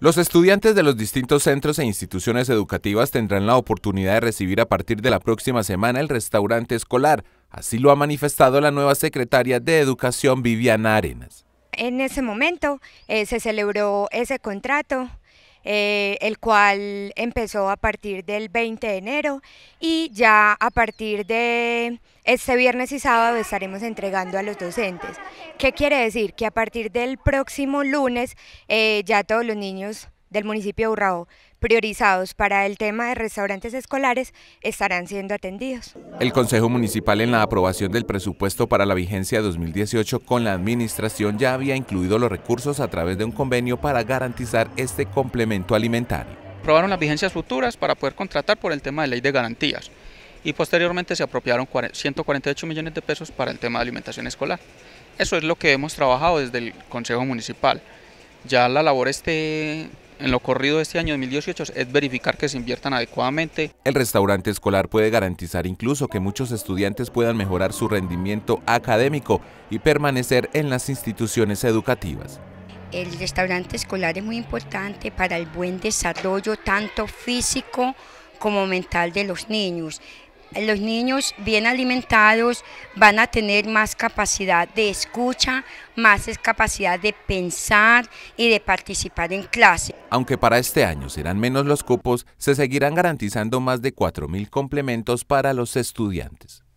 Los estudiantes de los distintos centros e instituciones educativas tendrán la oportunidad de recibir a partir de la próxima semana el restaurante escolar. Así lo ha manifestado la nueva secretaria de Educación, Viviana Arenas. En ese momento eh, se celebró ese contrato eh, el cual empezó a partir del 20 de enero y ya a partir de este viernes y sábado estaremos entregando a los docentes. ¿Qué quiere decir? Que a partir del próximo lunes eh, ya todos los niños del municipio de Urrao priorizados para el tema de restaurantes escolares estarán siendo atendidos. El Consejo Municipal en la aprobación del presupuesto para la vigencia de 2018 con la administración ya había incluido los recursos a través de un convenio para garantizar este complemento alimentario. Aprobaron las vigencias futuras para poder contratar por el tema de ley de garantías y posteriormente se apropiaron 148 millones de pesos para el tema de alimentación escolar. Eso es lo que hemos trabajado desde el Consejo Municipal. Ya la labor este en lo corrido de este año 2018 es verificar que se inviertan adecuadamente. El restaurante escolar puede garantizar incluso que muchos estudiantes puedan mejorar su rendimiento académico y permanecer en las instituciones educativas. El restaurante escolar es muy importante para el buen desarrollo tanto físico como mental de los niños los niños bien alimentados van a tener más capacidad de escucha, más capacidad de pensar y de participar en clase. Aunque para este año serán menos los cupos, se seguirán garantizando más de 4.000 complementos para los estudiantes.